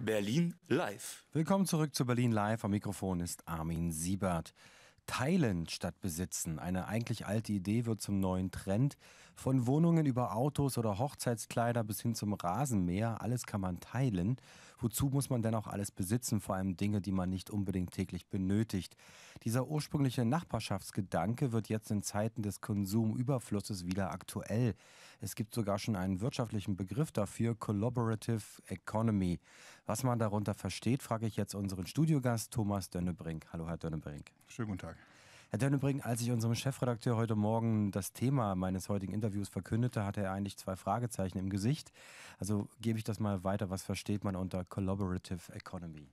Berlin Live. Willkommen zurück zu Berlin Live. Am Mikrofon ist Armin Siebert. Teilen statt besitzen. Eine eigentlich alte Idee wird zum neuen Trend. Von Wohnungen über Autos oder Hochzeitskleider bis hin zum Rasenmäher, alles kann man teilen. Wozu muss man denn auch alles besitzen, vor allem Dinge, die man nicht unbedingt täglich benötigt? Dieser ursprüngliche Nachbarschaftsgedanke wird jetzt in Zeiten des Konsumüberflusses wieder aktuell. Es gibt sogar schon einen wirtschaftlichen Begriff dafür, Collaborative Economy. Was man darunter versteht, frage ich jetzt unseren Studiogast Thomas Dönnebrink. Hallo, Herr Dönnebrink. Schönen guten Tag. Herr Dönnebrink, als ich unserem Chefredakteur heute Morgen das Thema meines heutigen Interviews verkündete, hatte er eigentlich zwei Fragezeichen im Gesicht. Also gebe ich das mal weiter. Was versteht man unter Collaborative Economy?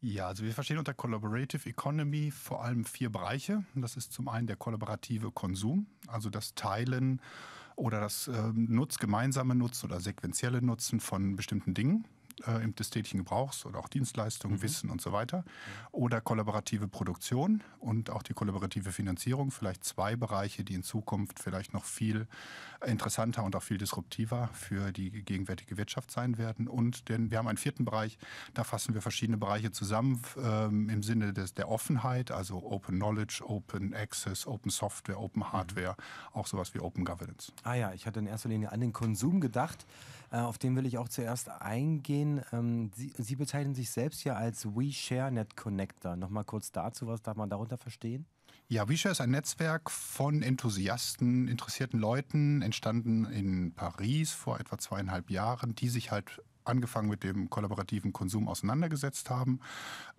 Ja, also wir verstehen unter Collaborative Economy vor allem vier Bereiche. Das ist zum einen der kollaborative Konsum, also das Teilen oder das äh, Nutz, gemeinsame Nutzen oder sequenzielle Nutzen von bestimmten Dingen äh, des tätigen Gebrauchs oder auch Dienstleistungen, mhm. Wissen und so weiter. Oder kollaborative Produktion und auch die kollaborative Finanzierung. Vielleicht zwei Bereiche, die in Zukunft vielleicht noch viel interessanter und auch viel disruptiver für die gegenwärtige Wirtschaft sein werden. Und denn wir haben einen vierten Bereich, da fassen wir verschiedene Bereiche zusammen ähm, im Sinne des, der Offenheit, also Open Knowledge, Open Access, Open Software, Open mhm. Hardware, mhm. auch sowas wie Open Governance. Ah ja, ich hatte in erster Linie an den Konsum gedacht. Äh, auf den will ich auch zuerst eingehen. Ähm, Sie, Sie bezeichnen sich selbst ja als weshare net Connector. Nochmal kurz dazu, was darf man darunter verstehen? Ja, WeShare ist ein Netzwerk von Enthusiasten, interessierten Leuten, entstanden in Paris vor etwa zweieinhalb Jahren, die sich halt angefangen mit dem kollaborativen Konsum auseinandergesetzt haben,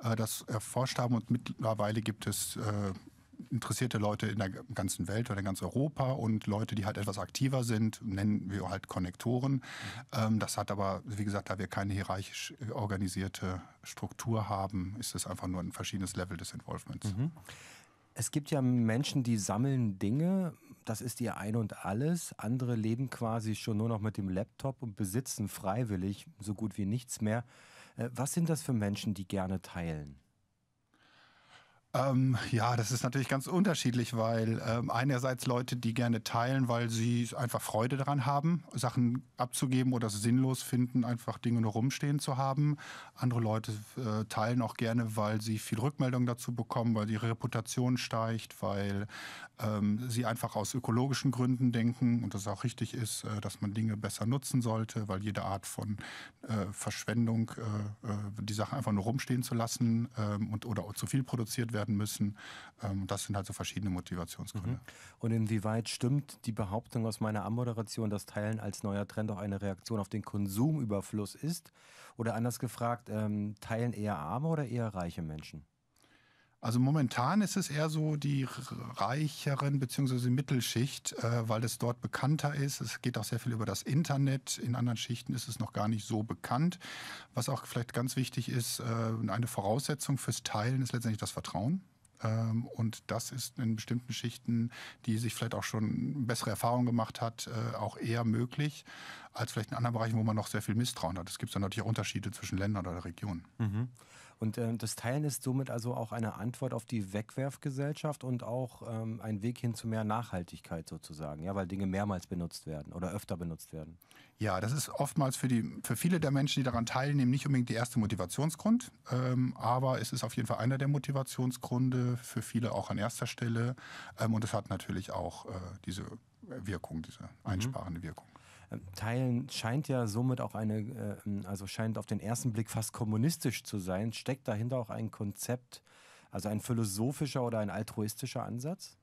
äh, das erforscht haben und mittlerweile gibt es äh, interessierte Leute in der ganzen Welt oder in ganz Europa und Leute, die halt etwas aktiver sind, nennen wir halt Konnektoren. Mhm. Ähm, das hat aber, wie gesagt, da wir keine hierarchisch äh, organisierte Struktur haben, ist es einfach nur ein verschiedenes Level des Involvements. Mhm. Es gibt ja Menschen, die sammeln Dinge, das ist ihr Ein und alles. Andere leben quasi schon nur noch mit dem Laptop und besitzen freiwillig so gut wie nichts mehr. Äh, was sind das für Menschen, die gerne teilen? Ähm, ja, das ist natürlich ganz unterschiedlich, weil ähm, einerseits Leute, die gerne teilen, weil sie einfach Freude daran haben, Sachen abzugeben oder es sinnlos finden, einfach Dinge nur rumstehen zu haben. Andere Leute äh, teilen auch gerne, weil sie viel Rückmeldung dazu bekommen, weil ihre Reputation steigt, weil ähm, sie einfach aus ökologischen Gründen denken und das auch richtig ist, äh, dass man Dinge besser nutzen sollte, weil jede Art von äh, Verschwendung, äh, äh, die Sachen einfach nur rumstehen zu lassen ähm, und, oder zu viel produziert werden, werden müssen. Ähm, das sind halt so verschiedene Motivationsgründe. Mhm. Und inwieweit stimmt die Behauptung aus meiner Ammoderation, dass Teilen als neuer Trend auch eine Reaktion auf den Konsumüberfluss ist? Oder anders gefragt, ähm, teilen eher arme oder eher reiche Menschen? Also momentan ist es eher so die reicheren bzw. Mittelschicht, äh, weil es dort bekannter ist. Es geht auch sehr viel über das Internet. In anderen Schichten ist es noch gar nicht so bekannt. Was auch vielleicht ganz wichtig ist, äh, eine Voraussetzung fürs Teilen ist letztendlich das Vertrauen. Ähm, und das ist in bestimmten Schichten, die sich vielleicht auch schon bessere Erfahrungen gemacht hat, äh, auch eher möglich, als vielleicht in anderen Bereichen, wo man noch sehr viel Misstrauen hat. Es gibt dann natürlich auch Unterschiede zwischen Ländern oder Regionen. Mhm. Und äh, das Teilen ist somit also auch eine Antwort auf die Wegwerfgesellschaft und auch ähm, ein Weg hin zu mehr Nachhaltigkeit sozusagen, ja, weil Dinge mehrmals benutzt werden oder öfter benutzt werden. Ja, das ist oftmals für, die, für viele der Menschen, die daran teilnehmen, nicht unbedingt der erste Motivationsgrund, ähm, aber es ist auf jeden Fall einer der Motivationsgründe, für viele auch an erster Stelle. Ähm, und es hat natürlich auch äh, diese Wirkung, diese mhm. einsparende Wirkung. Teilen scheint ja somit auch eine, äh, ähm, also scheint auf den ersten Blick fast kommunistisch zu sein. Steckt dahinter auch ein Konzept, also ein philosophischer oder ein altruistischer Ansatz?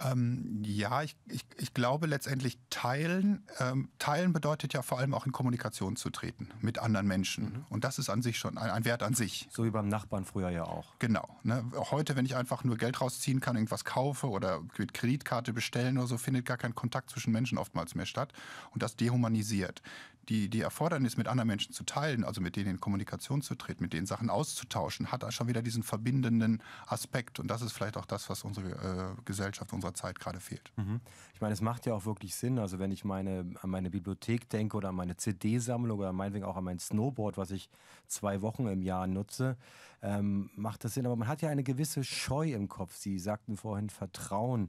Ähm, ja, ich, ich, ich glaube letztendlich teilen. Ähm, teilen bedeutet ja vor allem auch in Kommunikation zu treten mit anderen Menschen. Mhm. Und das ist an sich schon ein, ein, Wert an sich. So wie beim Nachbarn früher ja auch. Genau. Ne? Heute, wenn ich einfach nur Geld rausziehen kann, irgendwas kaufe oder mit Kreditkarte bestellen oder so, findet gar kein Kontakt zwischen Menschen oftmals mehr statt. Und das dehumanisiert die, die Erfordernis, mit anderen Menschen zu teilen, also mit denen in Kommunikation zu treten, mit denen Sachen auszutauschen, hat schon wieder diesen verbindenden Aspekt. Und das ist vielleicht auch das, was unsere äh, Gesellschaft unserer Zeit gerade fehlt. Mhm. Ich meine, es macht ja auch wirklich Sinn. Also wenn ich meine, an meine Bibliothek denke oder an meine CD-Sammlung oder meinetwegen auch an mein Snowboard, was ich zwei Wochen im Jahr nutze, ähm, macht das Sinn. Aber man hat ja eine gewisse Scheu im Kopf. Sie sagten vorhin Vertrauen.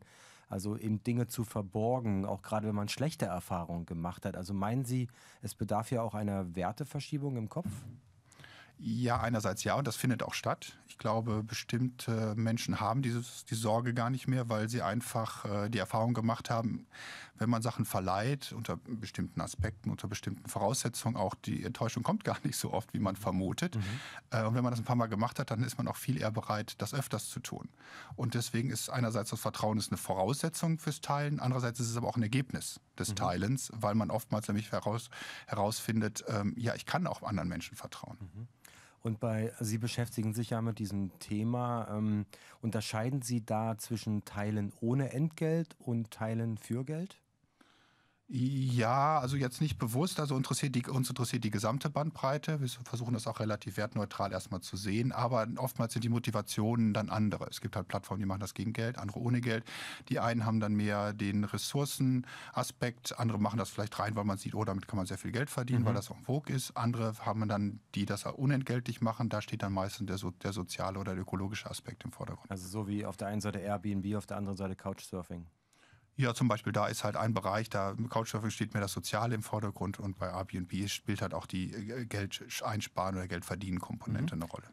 Also eben Dinge zu verborgen, auch gerade wenn man schlechte Erfahrungen gemacht hat. Also meinen Sie, es bedarf ja auch einer Werteverschiebung im Kopf? Mhm. Ja, einerseits ja, und das findet auch statt. Ich glaube, bestimmte Menschen haben dieses, die Sorge gar nicht mehr, weil sie einfach äh, die Erfahrung gemacht haben, wenn man Sachen verleiht, unter bestimmten Aspekten, unter bestimmten Voraussetzungen, auch die Enttäuschung kommt gar nicht so oft, wie man vermutet. Mhm. Äh, und wenn man das ein paar Mal gemacht hat, dann ist man auch viel eher bereit, das öfters zu tun. Und deswegen ist einerseits das Vertrauen ist eine Voraussetzung fürs Teilen, andererseits ist es aber auch ein Ergebnis des mhm. Teilens, weil man oftmals nämlich heraus, herausfindet, ähm, ja, ich kann auch anderen Menschen vertrauen. Mhm. Und bei Sie beschäftigen sich ja mit diesem Thema. Ähm, unterscheiden Sie da zwischen Teilen ohne Entgelt und Teilen für Geld? Ja, also jetzt nicht bewusst. Also interessiert die, uns interessiert die gesamte Bandbreite. Wir versuchen das auch relativ wertneutral erstmal zu sehen. Aber oftmals sind die Motivationen dann andere. Es gibt halt Plattformen, die machen das gegen Geld, andere ohne Geld. Die einen haben dann mehr den Ressourcenaspekt, andere machen das vielleicht rein, weil man sieht, oh, damit kann man sehr viel Geld verdienen, mhm. weil das en vogue ist. Andere haben dann, die das unentgeltlich machen. Da steht dann meistens der, so, der soziale oder der ökologische Aspekt im Vordergrund. Also so wie auf der einen Seite Airbnb, auf der anderen Seite Couchsurfing. Ja, zum Beispiel da ist halt ein Bereich, da im Couchsurfing steht mir das Soziale im Vordergrund und bei Airbnb spielt halt auch die äh, äh, Geld einsparen oder Geld verdienen Komponente mhm. eine Rolle.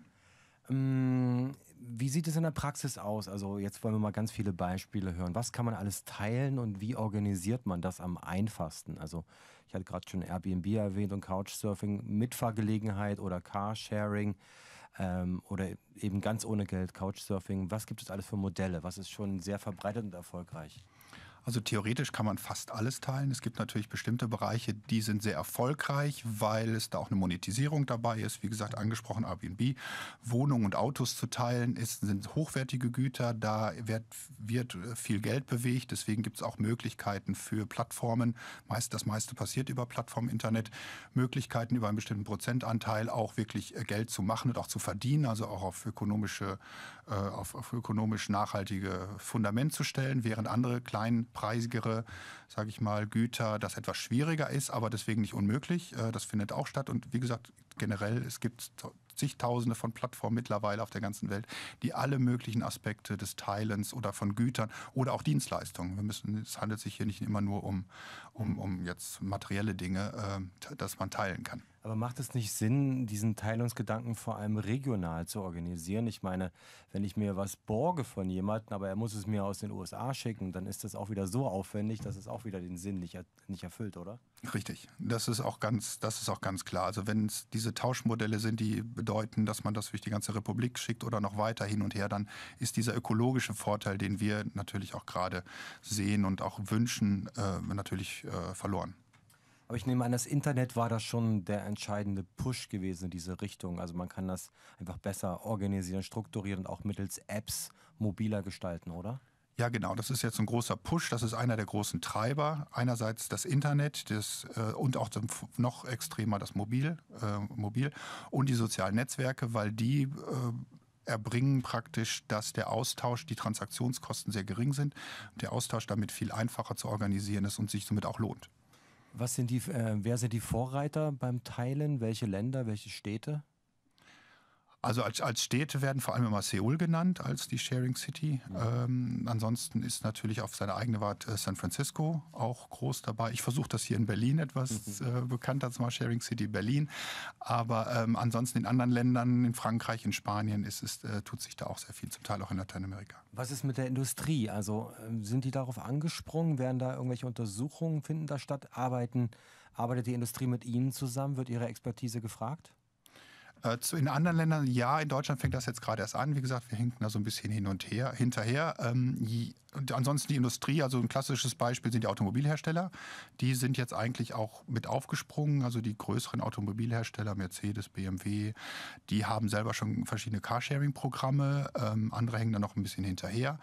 Ähm, wie sieht es in der Praxis aus? Also jetzt wollen wir mal ganz viele Beispiele hören. Was kann man alles teilen und wie organisiert man das am einfachsten? Also ich hatte gerade schon Airbnb erwähnt und Couchsurfing, Mitfahrgelegenheit oder Carsharing ähm, oder eben ganz ohne Geld Couchsurfing. Was gibt es alles für Modelle? Was ist schon sehr verbreitet und erfolgreich? Also theoretisch kann man fast alles teilen. Es gibt natürlich bestimmte Bereiche, die sind sehr erfolgreich, weil es da auch eine Monetisierung dabei ist. Wie gesagt, angesprochen Airbnb. Wohnungen und Autos zu teilen ist, sind hochwertige Güter. Da wird, wird viel Geld bewegt. Deswegen gibt es auch Möglichkeiten für Plattformen. Meist, das meiste passiert über Plattformen Internet. Möglichkeiten über einen bestimmten Prozentanteil auch wirklich äh, Geld zu machen und auch zu verdienen. Also auch auf ökonomische, äh, auf, auf ökonomisch nachhaltige Fundament zu stellen, während andere kleinen hochpreisigere, sage ich mal, Güter, das etwas schwieriger ist, aber deswegen nicht unmöglich. Äh, das findet auch statt. Und wie gesagt, generell, es gibt zigtausende von Plattformen mittlerweile auf der ganzen Welt, die alle möglichen Aspekte des Teilens oder von Gütern oder auch Dienstleistungen, wir müssen, es handelt sich hier nicht immer nur um, um, um jetzt materielle Dinge, äh, dass man teilen kann. Aber macht es nicht Sinn, diesen Teilungsgedanken vor allem regional zu organisieren? Ich meine, wenn ich mir was borge von jemandem, aber er muss es mir aus den USA schicken, dann ist das auch wieder so aufwendig, dass es auch wieder den Sinn nicht, nicht erfüllt, oder? Richtig. Das ist auch ganz, das ist auch ganz klar. Also wenn es diese Tauschmodelle sind, die bedeuten, dass man das durch die ganze Republik schickt oder noch weiter hin und her, dann ist dieser ökologische Vorteil, den wir natürlich auch gerade sehen und auch wünschen, äh, natürlich äh, verloren. Aber ich nehme an, das Internet war da schon der entscheidende Push gewesen in diese Richtung. Also man kann das einfach besser organisieren, strukturieren und auch mittels Apps mobiler gestalten, oder? Ja, genau. Das ist jetzt ein großer Push. Das ist einer der großen Treiber. Einerseits das Internet das, äh, und auch zum, noch extremer das Mobil, äh, Mobil und die sozialen Netzwerke, weil die äh, erbringen praktisch, dass der Austausch, die Transaktionskosten sehr gering sind, der Austausch damit viel einfacher zu organisieren ist und sich somit auch lohnt. Was sind die, äh, wer sind die Vorreiter beim Teilen? Welche Länder, welche Städte? Also als, als Städte werden vor allem immer Seoul genannt als die Sharing City. Ähm, ansonsten ist natürlich auf seine eigene Art äh, San Francisco auch groß dabei. Ich versuche das hier in Berlin etwas mhm. äh, bekannter zu machen, Sharing City Berlin. Aber ähm, ansonsten in anderen Ländern, in Frankreich, in Spanien, ist, ist, äh, tut sich da auch sehr viel, zum Teil auch in Lateinamerika. Was ist mit der Industrie? Also ähm, sind die darauf angesprungen? Werden da irgendwelche Untersuchungen, finden da statt? Arbeiten, arbeitet die Industrie mit Ihnen zusammen? Wird Ihre Expertise gefragt? Äh, in anderen Ländern, ja, in Deutschland fängt das jetzt gerade erst an. Wie gesagt, wir hinken da so ein bisschen hin und her, hinterher. Ähm, ansonsten die Industrie, also ein klassisches Beispiel sind die Automobilhersteller. Die sind jetzt eigentlich auch mit aufgesprungen. Also die größeren Automobilhersteller, Mercedes, BMW, die haben selber schon verschiedene Carsharing-Programme. Ähm, andere hängen da noch ein bisschen hinterher.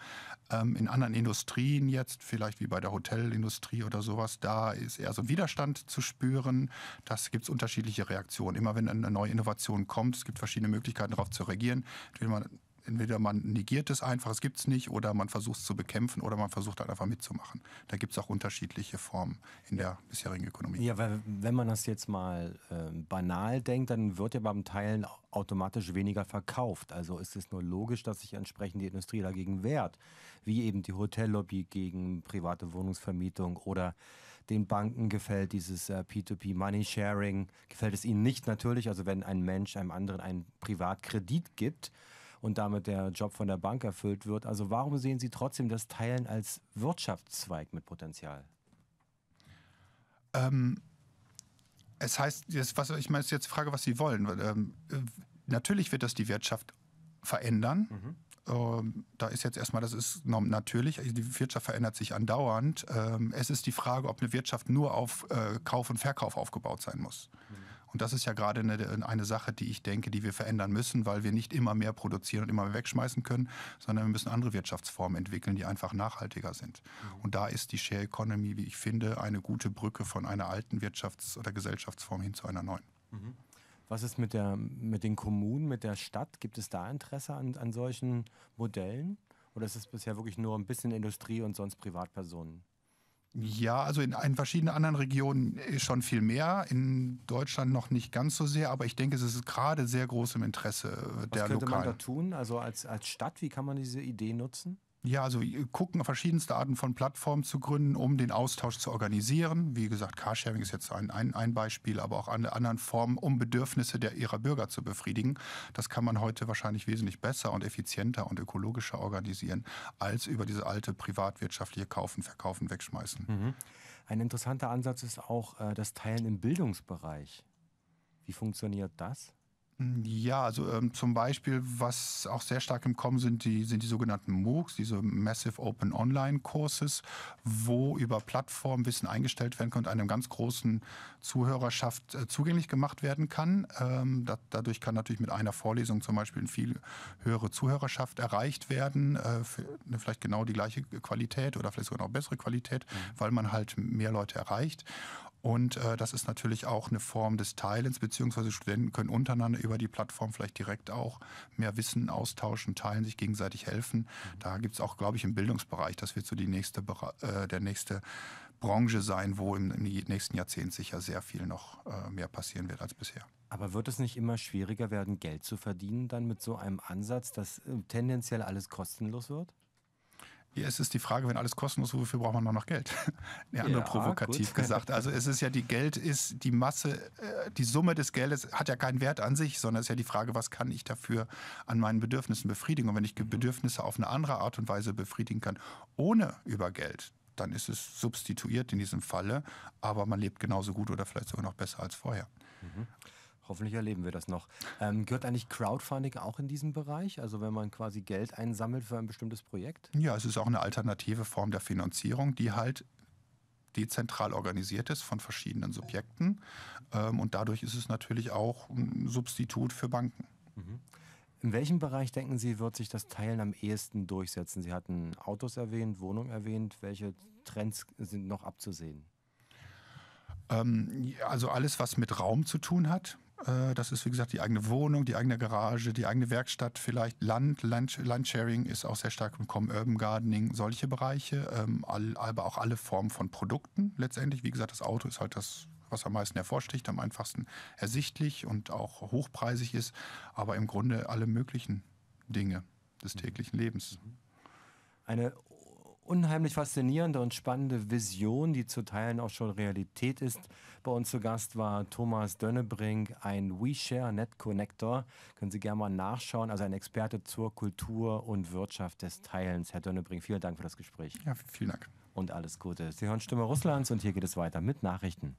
Ähm, in anderen Industrien jetzt, vielleicht wie bei der Hotelindustrie oder sowas, da ist eher so ein Widerstand zu spüren. Das gibt es unterschiedliche Reaktionen. Immer wenn eine neue Innovation kommt, es gibt verschiedene Möglichkeiten darauf zu reagieren. Entweder man entweder man negiert es einfach, es gibt es nicht, oder man versucht es zu bekämpfen, oder man versucht halt einfach mitzumachen. Da gibt es auch unterschiedliche Formen in der bisherigen Ökonomie. Ja, weil wenn man das jetzt mal äh, banal denkt, dann wird ja beim Teilen automatisch weniger verkauft. Also ist es nur logisch, dass sich entsprechend die Industrie dagegen wehrt, wie eben die Hotellobby gegen private Wohnungsvermietung oder den Banken gefällt dieses äh, P2P Money Sharing, gefällt es ihnen nicht natürlich, also wenn ein Mensch einem anderen einen Privatkredit gibt, und damit der Job von der Bank erfüllt wird. Also warum sehen Sie trotzdem das Teilen als Wirtschaftszweig mit Potenzial? Ähm, es heißt, was, ich meine, es ist jetzt die Frage, was Sie wollen. Ähm, natürlich wird das die Wirtschaft verändern. Mhm. Ähm, da ist jetzt erstmal, das ist natürlich, also die Wirtschaft verändert sich andauernd. Ähm, es ist die Frage, ob eine Wirtschaft nur auf äh, Kauf und Verkauf aufgebaut sein muss. Mhm. Und das ist ja gerade eine, eine Sache, die ich denke, die wir verändern müssen, weil wir nicht immer mehr produzieren und immer mehr wegschmeißen können, sondern wir müssen andere Wirtschaftsformen entwickeln, die einfach nachhaltiger sind. Mhm. Und da ist die Share Economy, wie ich finde, eine gute Brücke von einer alten Wirtschafts- oder Gesellschaftsform hin zu einer neuen. Mhm. Was ist mit, der, mit den Kommunen, mit der Stadt? Gibt es da Interesse an, an solchen Modellen? Oder ist es bisher wirklich nur ein bisschen Industrie und sonst Privatpersonen? Ja, also in, in, verschiedenen anderen Regionen schon viel mehr, in Deutschland noch nicht ganz so sehr, aber ich denke, es ist gerade sehr groß im Interesse Was der Lokalen. Was könnte man da tun? Also als, als Stadt, wie kann man diese Idee nutzen? Ja, also äh, gucken, verschiedenste Arten von Plattformen zu gründen, um den Austausch zu organisieren. Wie gesagt, Carsharing ist jetzt ein, ein, ein Beispiel, aber auch andere anderen Formen, um Bedürfnisse der, ihrer Bürger zu befriedigen. Das kann man heute wahrscheinlich wesentlich besser und effizienter und ökologischer organisieren, als über diese alte privatwirtschaftliche Kaufen, Verkaufen, Wegschmeißen. Mhm. Ein interessanter Ansatz ist auch äh, das Teilen im Bildungsbereich. Wie funktioniert das? Hm, ja, also ähm, zum Beispiel, was auch sehr stark im Kommen sind, die, sind die sogenannten MOOCs, diese Massive Open Online Courses, wo über Plattformen Wissen eingestellt werden kann und einem ganz großen Zuhörerschaft äh, zugänglich gemacht werden kann. Ähm, da, dadurch kann natürlich mit einer Vorlesung zum Beispiel eine viel höhere Zuhörerschaft erreicht werden, äh, vielleicht genau die gleiche Qualität oder vielleicht sogar noch bessere Qualität, mhm. weil man halt mehr Leute erreicht. Und äh, das ist natürlich auch eine Form des Teilens, beziehungsweise Studenten können untereinander über die Plattform vielleicht direkt auch mehr Wissen austauschen, teilen, sich gegenseitig helfen. Mhm. Da gibt es auch, glaube ich, im Bildungsbereich, das wird so die nächste, äh, der nächste Branche sein, wo im, im nächsten Jahrzehnt sicher sehr viel noch äh, mehr passieren wird als bisher. Aber wird es nicht immer schwieriger werden, Geld zu verdienen, dann mit so einem Ansatz, dass äh, tendenziell alles kostenlos wird? Ja, es ist die Frage, wenn alles kostenlos ist, wofür braucht man dann noch Geld? Ja, andere ja, provokativ gut. gesagt. Also es ist ja die Geld ist die Masse, äh, die Summe des Geldes hat ja keinen Wert an sich, sondern es ist ja die Frage, was kann ich dafür an meinen Bedürfnissen befriedigen? Und wenn ich mhm. Bedürfnisse auf eine andere Art und Weise befriedigen kann, ohne über Geld, dann ist es substituiert in diesem Falle, aber man lebt genauso gut oder vielleicht sogar noch besser als vorher. Mhm. Hoffentlich erleben wir das noch. Ähm, gehört eigentlich Crowdfunding auch in diesem Bereich? Also wenn man quasi Geld einsammelt für ein bestimmtes Projekt? Ja, es ist auch eine alternative Form der Finanzierung, die halt dezentral organisiert ist von verschiedenen Subjekten. Ähm, und dadurch ist es natürlich auch ein Substitut für Banken. Mhm. In welchem Bereich denken Sie, wird sich das Teilen am ehesten durchsetzen? Sie hatten Autos erwähnt, Wohnung erwähnt. Welche Trends sind noch abzusehen? Ähm, also alles, was mit Raum zu tun hat, äh, das ist, wie gesagt, die eigene Wohnung, die eigene Garage, die eigene Werkstatt, vielleicht Land. Land Landsharing ist auch sehr stark im Common Urban Gardening, solche Bereiche, ähm, aber auch alle Formen von Produkten letztendlich. Wie gesagt, das Auto ist halt das, was am meisten hervorsticht, am einfachsten ersichtlich und auch hochpreisig ist, aber im Grunde alle möglichen Dinge des täglichen Lebens. Eine unheimlich faszinierende und spannende Vision, die zu Teilen auch schon Realität ist. Bei uns zu Gast war Thomas Dönnebrink, ein WeShare Net Connector. Können Sie gerne mal nachschauen, also ein Experte zur Kultur und Wirtschaft des Teilens. Herr Dönnebrink, vielen Dank für das Gespräch. Ja, vielen Dank. Und alles Gute. Sie hören Stimme Russlands und hier geht es weiter mit Nachrichten.